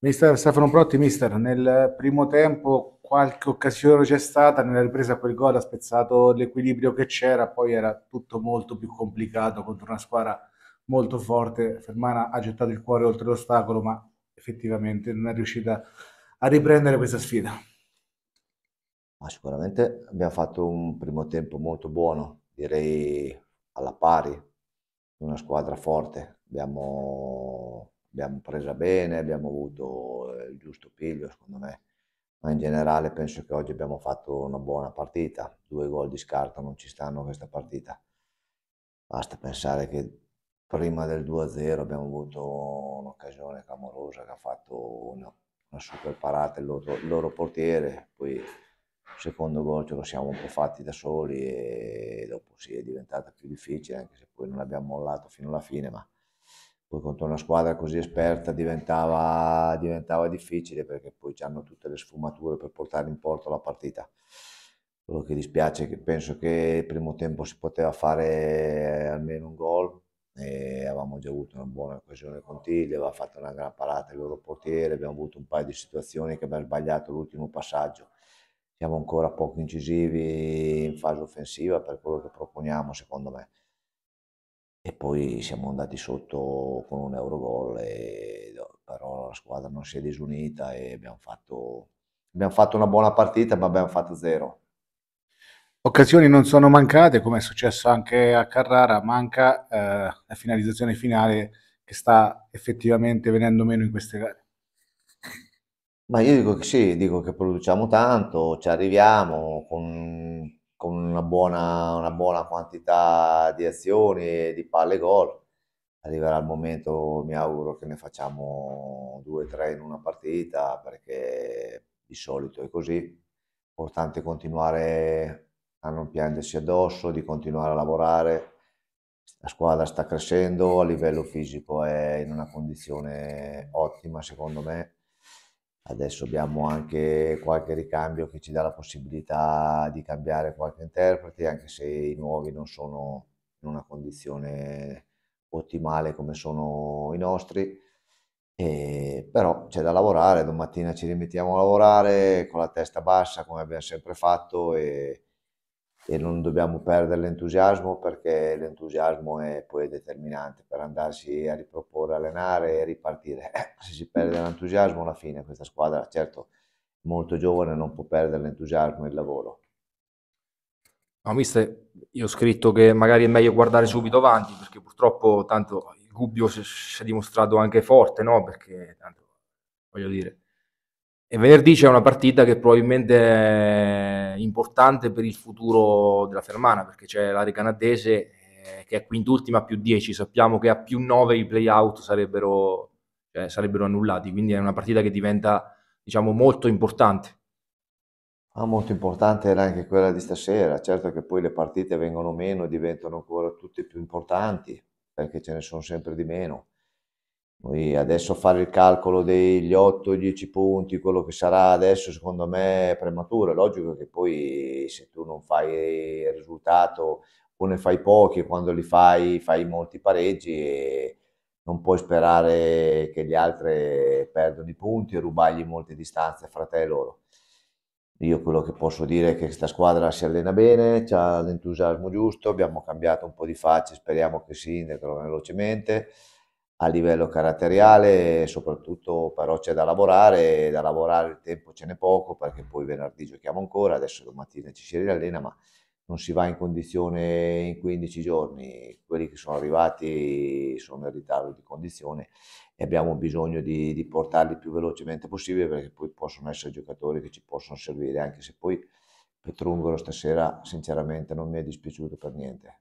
Mister Stefano Protti, mister, nel primo tempo qualche occasione c'è stata, nella ripresa quel gol ha spezzato l'equilibrio che c'era, poi era tutto molto più complicato contro una squadra molto forte, Fermana ha gettato il cuore oltre l'ostacolo, ma effettivamente non è riuscita a riprendere questa sfida. Ma sicuramente abbiamo fatto un primo tempo molto buono, direi alla pari, una squadra forte, abbiamo l'abbiamo presa bene, abbiamo avuto eh, il giusto piglio secondo me, ma in generale penso che oggi abbiamo fatto una buona partita, due gol di scarto non ci stanno questa partita, basta pensare che prima del 2-0 abbiamo avuto un'occasione clamorosa che ha fatto una, una super parata il loro, il loro portiere, poi il secondo gol ce lo siamo un po' fatti da soli e dopo sì è diventata più difficile anche se poi non abbiamo mollato fino alla fine ma poi contro una squadra così esperta diventava, diventava difficile perché poi hanno tutte le sfumature per portare in porto la partita. Quello che dispiace è che penso che il primo tempo si poteva fare eh, almeno un gol, e avevamo già avuto una buona occasione con Tigli, aveva fatto una gran parata il loro portiere, abbiamo avuto un paio di situazioni che abbiamo sbagliato l'ultimo passaggio. Siamo ancora poco incisivi in fase offensiva per quello che proponiamo, secondo me e poi siamo andati sotto con un eurogol, e, però la squadra non si è disunita e abbiamo fatto, abbiamo fatto una buona partita ma abbiamo fatto zero. Occasioni non sono mancate, come è successo anche a Carrara, manca eh, la finalizzazione finale che sta effettivamente venendo meno in queste gare. Ma io dico che sì, dico che produciamo tanto, ci arriviamo con con una buona, una buona quantità di azioni, di palle gol. Arriverà il momento, mi auguro, che ne facciamo due o tre in una partita, perché di solito è così. Importante continuare a non piangersi addosso, di continuare a lavorare. La squadra sta crescendo, a livello fisico è in una condizione ottima, secondo me Adesso abbiamo anche qualche ricambio che ci dà la possibilità di cambiare qualche interprete, anche se i nuovi non sono in una condizione ottimale come sono i nostri. E, però c'è da lavorare, domattina ci rimettiamo a lavorare con la testa bassa come abbiamo sempre fatto e, e non dobbiamo perdere l'entusiasmo perché l'entusiasmo è poi determinante per andarsi a riproporre, allenare e ripartire. Eh, se si perde l'entusiasmo alla fine questa squadra, certo, molto giovane non può perdere l'entusiasmo e il lavoro. No, mister, io ho scritto che magari è meglio guardare subito avanti perché purtroppo tanto il dubbio si è dimostrato anche forte, no? Perché tanto, voglio dire, e venerdì c'è una partita che probabilmente è importante per il futuro della Fermana, perché c'è l'area canadese eh, che è quintultima a più 10, sappiamo che a più 9 i playout sarebbero, eh, sarebbero annullati, quindi è una partita che diventa diciamo, molto importante. Ah, molto importante era anche quella di stasera, certo che poi le partite vengono meno e diventano ancora tutte più importanti, perché ce ne sono sempre di meno poi adesso fare il calcolo degli 8-10 punti, quello che sarà adesso, secondo me è prematuro. È logico che poi se tu non fai il risultato o ne fai pochi, quando li fai fai molti pareggi e non puoi sperare che gli altri perdano i punti e rubagli molte distanze fra te e loro. Io quello che posso dire è che questa squadra si allena bene, ha l'entusiasmo giusto, abbiamo cambiato un po' di facce, speriamo che si integrino velocemente a livello caratteriale soprattutto però c'è da lavorare, da lavorare il tempo ce n'è poco perché poi venerdì giochiamo ancora, adesso domattina ci si riallena ma non si va in condizione in 15 giorni, quelli che sono arrivati sono in ritardo di condizione e abbiamo bisogno di, di portarli il più velocemente possibile perché poi possono essere giocatori che ci possono servire anche se poi Petrungolo stasera sinceramente non mi è dispiaciuto per niente.